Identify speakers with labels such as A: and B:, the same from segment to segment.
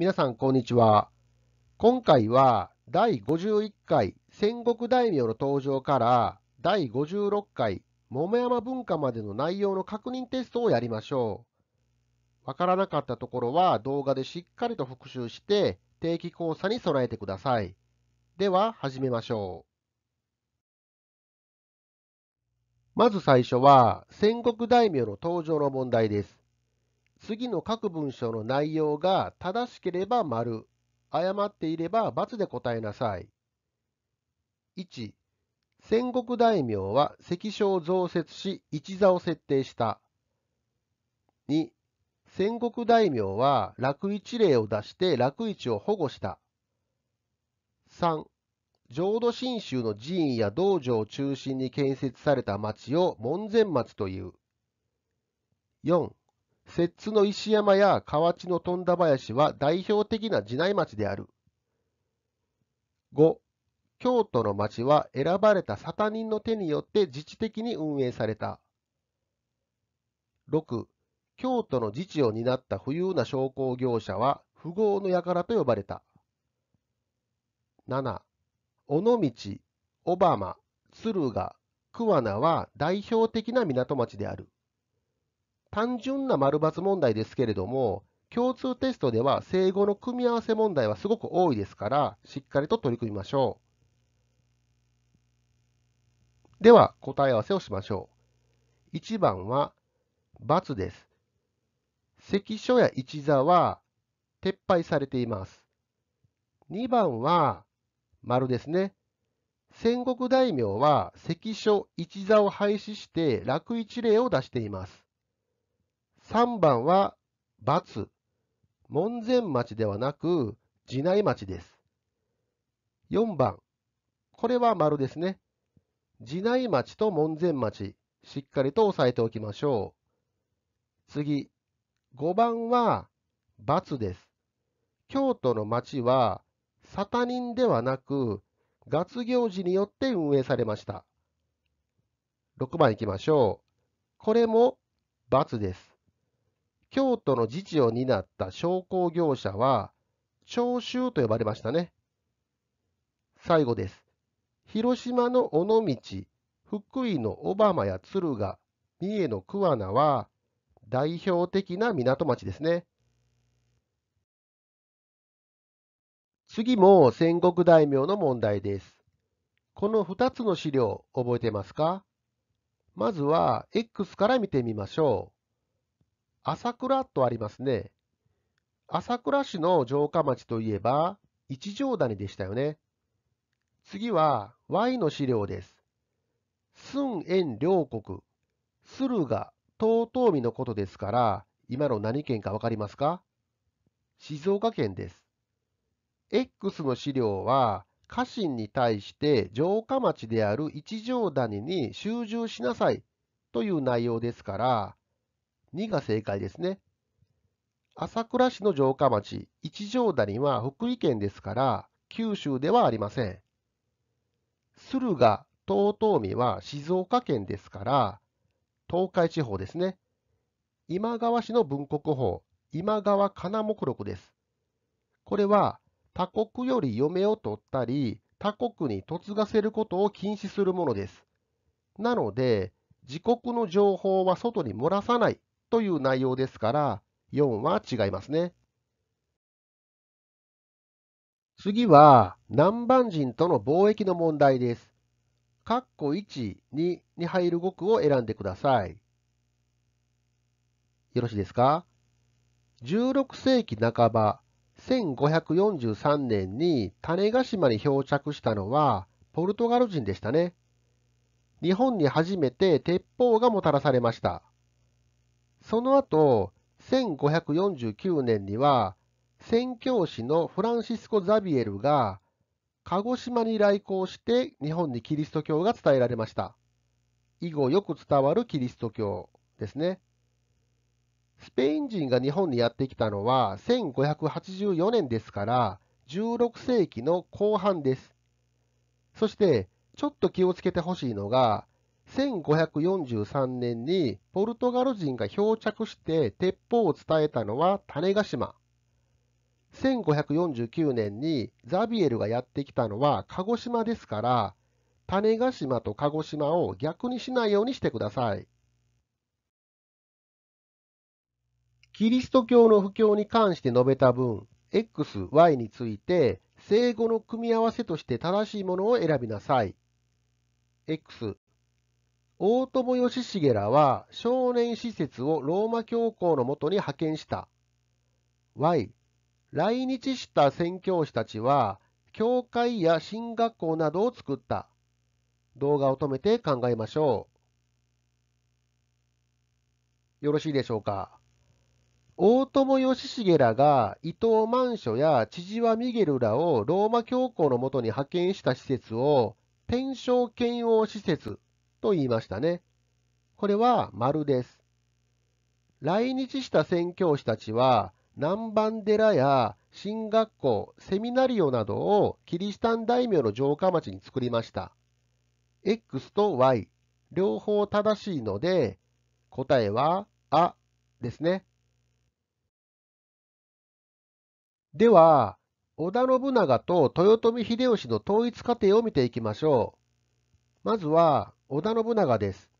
A: 皆さん、こんにちは。今回は、第51回戦国大名の登場から第56回桃山文化までの内容の確認テストをやりましょう。わからなかったところは動画でしっかりと復習して定期考査に備えてください。では始めましょう。まず最初は戦国大名の登場の問題です。次の各文章の内容が正しければ丸、誤っていれば×で答えなさい。1、戦国大名は関所を増設し一座を設定した。2、戦国大名は楽一例を出して楽一を保護した。3、浄土真宗の寺院や道場を中心に建設された町を門前町という。4、摂津の石山や河内の富田林は代表的な地内町である。5. 京都の町は選ばれた沙タ人の手によって自治的に運営された。6. 京都の自治を担った富裕な商工業者は富豪の輩と呼ばれた。7. 尾道、小浜、敦賀、桑名は代表的な港町である。単純な丸抜問題ですけれども、共通テストでは生語の組み合わせ問題はすごく多いですから、しっかりと取り組みましょう。では、答え合わせをしましょう。1番は、×です。関所や一座は撤廃されています。2番は、丸ですね。戦国大名は関所一座を廃止して楽一例を出しています。3番は×。門前町ではなく、地内町です。4番。これは丸ですね。地内町と門前町、しっかりと押さえておきましょう。次。5番は×です。京都の町は、サタニンではなく、月行事によって運営されました。6番いきましょう。これも×です。京都の自治を担った商工業者は、長州と呼ばれましたね。最後です。広島の尾道、福井の小浜や敦賀、三重の桑名は、代表的な港町ですね。次も戦国大名の問題です。この2つの資料覚えてますかまずは X から見てみましょう。朝倉とありますね。朝倉市の城下町といえば、一条谷でしたよね。次は Y の資料です。寸縁両国、駿河、遠江のことですから、今の何県かわかりますか静岡県です。X の資料は、家臣に対して城下町である一条谷に集中しなさいという内容ですから、2が正解ですね。朝倉市の城下町、一条谷は福井県ですから、九州ではありません。駿河、遠江は静岡県ですから、東海地方ですね。今川市の文国法、今川金目録です。これは、他国より嫁を取ったり、他国に嫁がせることを禁止するものです。なので、自国の情報は外に漏らさないという内容ですから、4は違いますね。次は、南蛮人との貿易の問題です。括弧1、2に入る語句を選んでください。よろしいですか ?16 世紀半ば、1543年に種ヶ島に漂着したのはポルトガル人でしたね。日本に初めて鉄砲がもたらされました。その後、1549年には、宣教師のフランシスコ・ザビエルが、鹿児島に来航して日本にキリスト教が伝えられました。以後よく伝わるキリスト教ですね。スペイン人が日本にやってきたのは1584年ですから16世紀の後半です。そしてちょっと気をつけてほしいのが1543年にポルトガル人が漂着して鉄砲を伝えたのは種子島。1549年にザビエルがやってきたのは鹿児島ですから、種子島と鹿児島を逆にしないようにしてください。キリスト教の布教に関して述べた分、X、Y について、生語の組み合わせとして正しいものを選びなさい。X、大友義重らは少年施設をローマ教皇のもとに派遣した。Y、来日した宣教師たちは、教会や進学校などを作った。動画を止めて考えましょう。よろしいでしょうか。大友義重らが伊藤満書や千々和ミゲルらをローマ教皇のもとに派遣した施設を天正圏王施設と言いましたね。これは丸です。来日した宣教師たちは、南蛮寺や新学校、セミナリオなどをキリシタン大名の城下町に作りました。X と Y、両方正しいので、答えは、あですね。では、織田信長と豊臣秀吉の統一過程を見ていきましょう。まずは、織田信長です。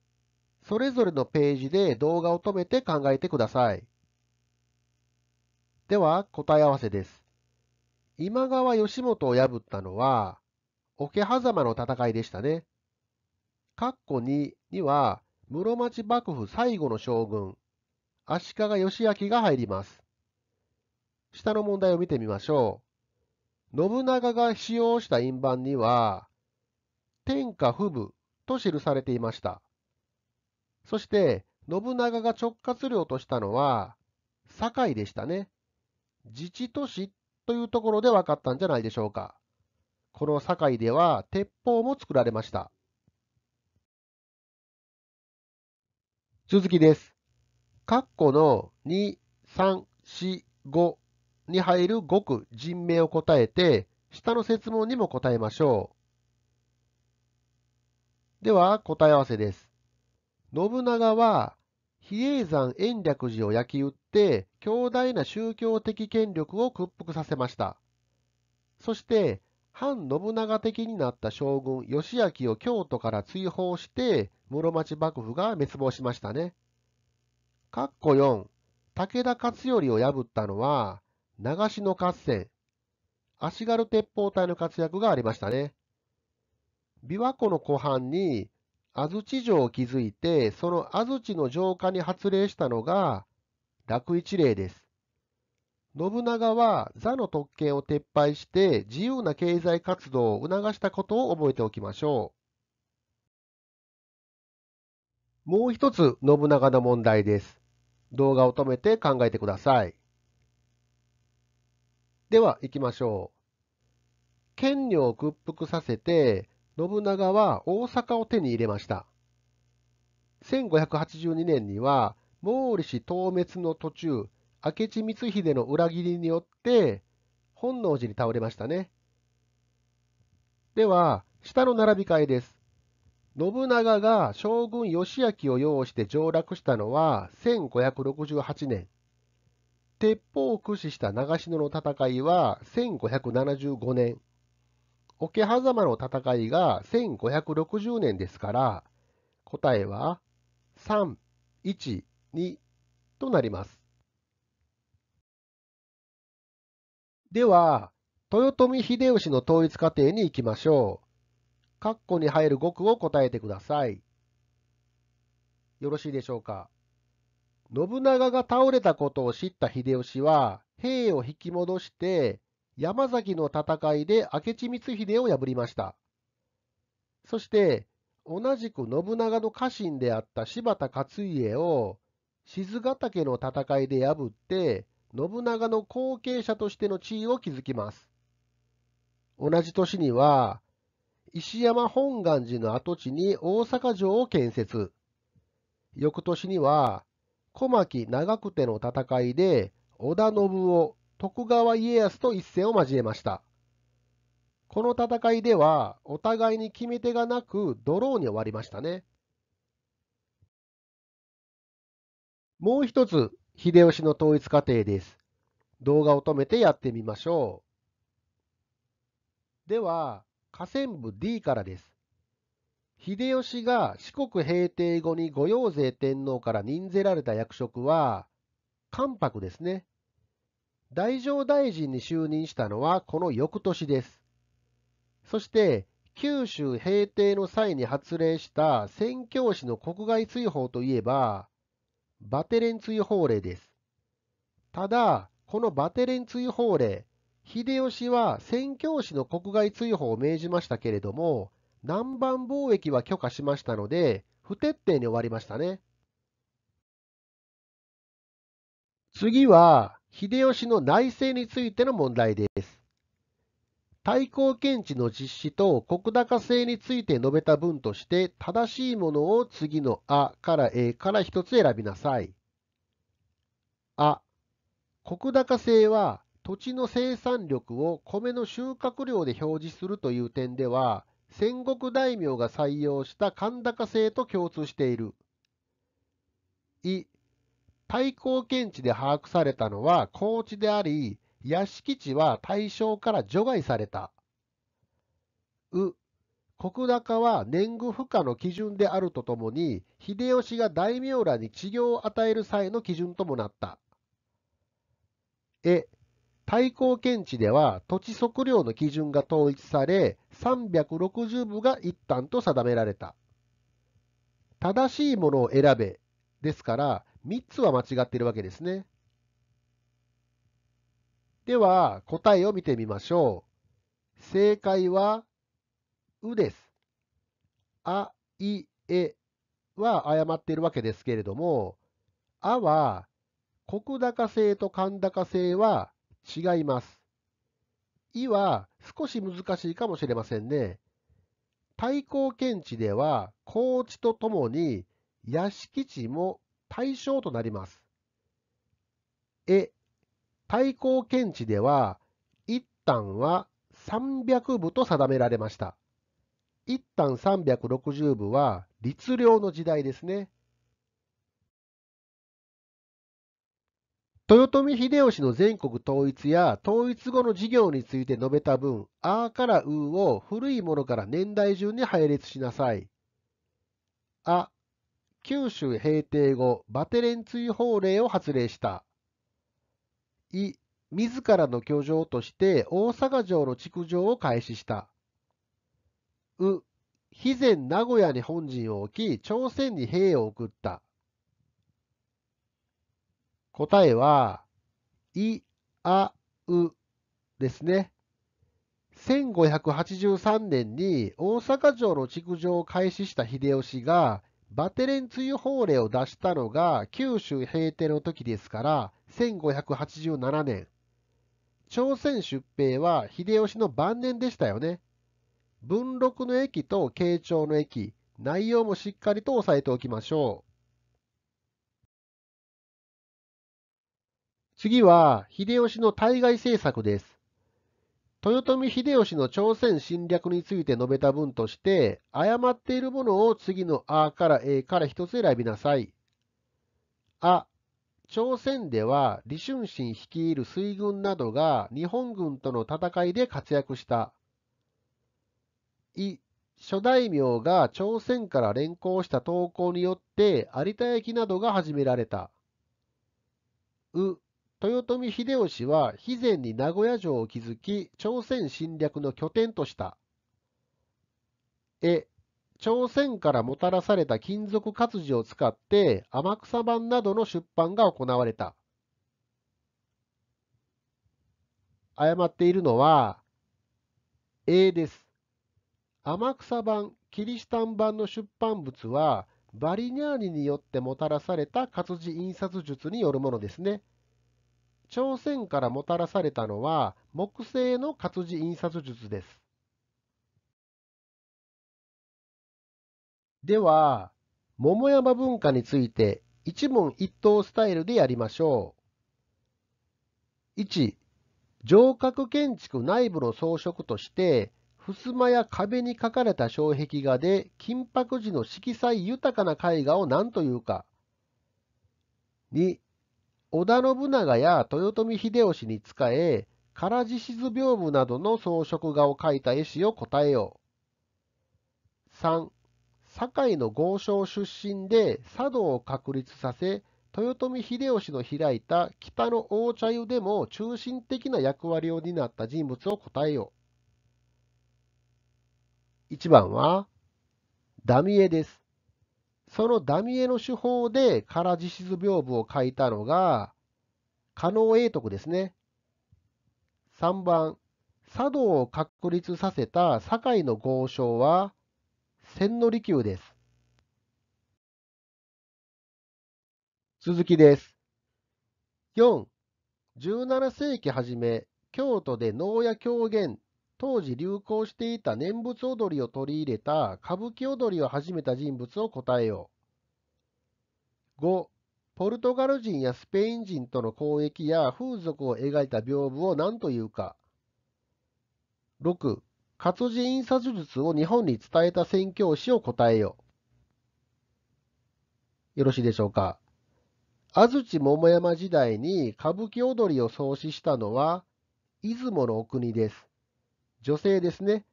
A: それぞれのページで動画を止めて考えてください。では、答え合わせです。今川義元を破ったのは、桶狭間の戦いでしたね。括弧2には、室町幕府最後の将軍、足利義明が入ります。下の問題を見てみましょう。信長が使用した印判には、天下不武と記されていました。そして、信長が直轄領としたのは、堺でしたね。自治都市というところで分かったんじゃないでしょうか。この堺では鉄砲も作られました。続きです。括弧の2、3、4、5に入る極人名を答えて、下の説問にも答えましょう。では答え合わせです。信長は比叡山延暦寺を焼き打って強大な宗教的権力を屈服させました。そして反信長的になった将軍義明を京都から追放して室町幕府が滅亡しましたね。括弧4武田勝頼を破ったのは長篠合戦足軽鉄砲隊の活躍がありましたね。琵琶湖の湖畔に安土城を築いて、その安土の城下に発令したのが楽一令です。信長は座の特権を撤廃して自由な経済活動を促したことを覚えておきましょう。もう一つ信長の問題です。動画を止めて考えてください。では行きましょう。権利を屈服させて信長は大阪を手に入れました。1582年には毛利氏討滅の途中、明智光秀の裏切りによって本能寺に倒れましたね。では、下の並び替えです。信長が将軍義明を擁して上洛したのは1568年。鉄砲を駆使した長篠の戦いは1575年。桶狭間の戦いが1560年ですから、答えは3、1、2となります。では、豊臣秀吉の統一過程に行きましょう。括弧に入る語句を答えてください。よろしいでしょうか。信長が倒れたことを知った秀吉は、兵を引き戻して、山崎の戦いで明智光秀を破りました。そして、同じく信長の家臣であった柴田勝家を静ヶ岳の戦いで破って、信長の後継者としての地位を築きます。同じ年には、石山本願寺の跡地に大阪城を建設。翌年には、小牧長久手の戦いで、織田信夫、徳川家康と一戦を交えました。この戦いでは、お互いに決め手がなく、ドローに終わりましたね。もう一つ、秀吉の統一過程です。動画を止めてやってみましょう。では、河川部 D からです。秀吉が四国平定後に御用税天皇から任ぜられた役職は、関白ですね。大乗大臣に就任したのはこの翌年です。そして、九州平定の際に発令した宣教師の国外追放といえば、バテレン追放令です。ただ、このバテレン追放令、秀吉は宣教師の国外追放を命じましたけれども、南蛮貿易は許可しましたので、不徹底に終わりましたね。次は、秀吉の内政についての問題です。対抗検知の実施と国高制について述べた文として正しいものを次のあから A から一つ選びなさい。あ、国高制は土地の生産力を米の収穫量で表示するという点では戦国大名が採用した神高制と共通している。い、対抗検知で把握されたのは高知であり、屋敷地は対象から除外された。う、国高は年貢不可の基準であるとともに、秀吉が大名らに治療を与える際の基準ともなった。え、対抗検地では土地測量の基準が統一され、360部が一旦と定められた。正しいものを選べ、ですから、3つは間違っているわけですね。では、答えを見てみましょう。正解は、うです。あ、い、えは誤っているわけですけれども、あは、国高性と神高性は違います。いは少し難しいかもしれませんね。対抗検知では、高知とともに屋敷地も対象となります。え、対抗検知では、一旦は300部と定められました。一旦360部は律令の時代ですね。豊臣秀吉の全国統一や統一後の事業について述べた文、あーからうーを古いものから年代順に配列しなさい。あ、九州平定後、バテレン追放令を発令した。い、自らの居城として大阪城の築城を開始した。う、肥前名古屋に本陣を置き、朝鮮に兵を送った。答えは、い、あ、うですね。1583年に大阪城の築城を開始した秀吉がバテレン追放令を出したのが九州平定の時ですから1587年。朝鮮出兵は秀吉の晩年でしたよね。文禄の駅と慶長の駅、内容もしっかりと押さえておきましょう。次は秀吉の対外政策です。豊臣秀吉の朝鮮侵略について述べた文として、誤っているものを次のあから A から一つ選びなさい。あ、朝鮮では李春臣率いる水軍などが日本軍との戦いで活躍した。い、諸大名が朝鮮から連行した投稿によって有田焼などが始められた。う、豊臣秀吉は肥前に名古屋城を築き、朝鮮侵略の拠点とした。え、朝鮮からもたらされた金属活字を使って天草版などの出版が行われた。誤っているのは、A です。天草版、キリシタン版の出版物は、バリニャーニによってもたらされた活字印刷術によるものですね。朝鮮からもたらされたのは木製の活字印刷術です。では、桃山文化について一問一答スタイルでやりましょう。1、城郭建築内部の装飾として、襖や壁に描かれた障壁画で金箔寺の色彩豊かな絵画を何というか。2、織田信長や豊臣秀吉に仕え、唐獅子図屏風などの装飾画を描いた絵師を答えよう。3、堺の豪商出身で茶道を確立させ、豊臣秀吉の開いた北の大茶湯でも中心的な役割を担った人物を答えよう。1番は、ダミエです。そのダミエの手法で唐子質屏風を書いたのが、加納英徳ですね。3番、茶道を確立させた堺の豪商は、千利休です。続きです。4、17世紀初め、京都で能や狂言当時流行していた念仏踊りを取り入れた歌舞伎踊りを始めた人物を答えよう。5. ポルトガル人やスペイン人との交易や風俗を描いた屏風を何というか。6. 活字印刷術を日本に伝えた宣教師を答えよう。よろしいでしょうか。安土桃山時代に歌舞伎踊りを創始したのは、出雲のお国です。女性ですね。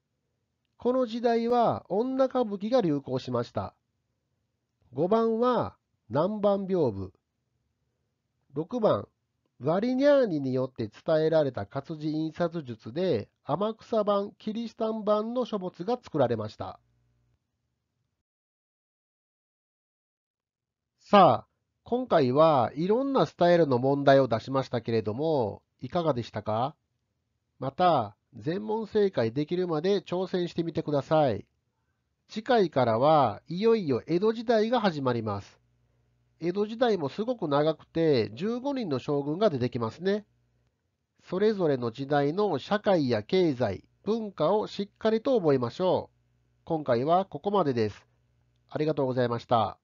A: この時代は女歌舞伎が流行しました。5番は南蛮屏風。6番、ワリニャーニによって伝えられた活字印刷術で天草版、キリシタン版の書物が作られました。さあ、今回はいろんなスタイルの問題を出しましたけれども、いかがでしたかまた、全問正解できるまで挑戦してみてください。次回からはいよいよ江戸時代が始まります。江戸時代もすごく長くて15人の将軍が出てきますね。それぞれの時代の社会や経済、文化をしっかりと覚えましょう。今回はここまでです。ありがとうございました。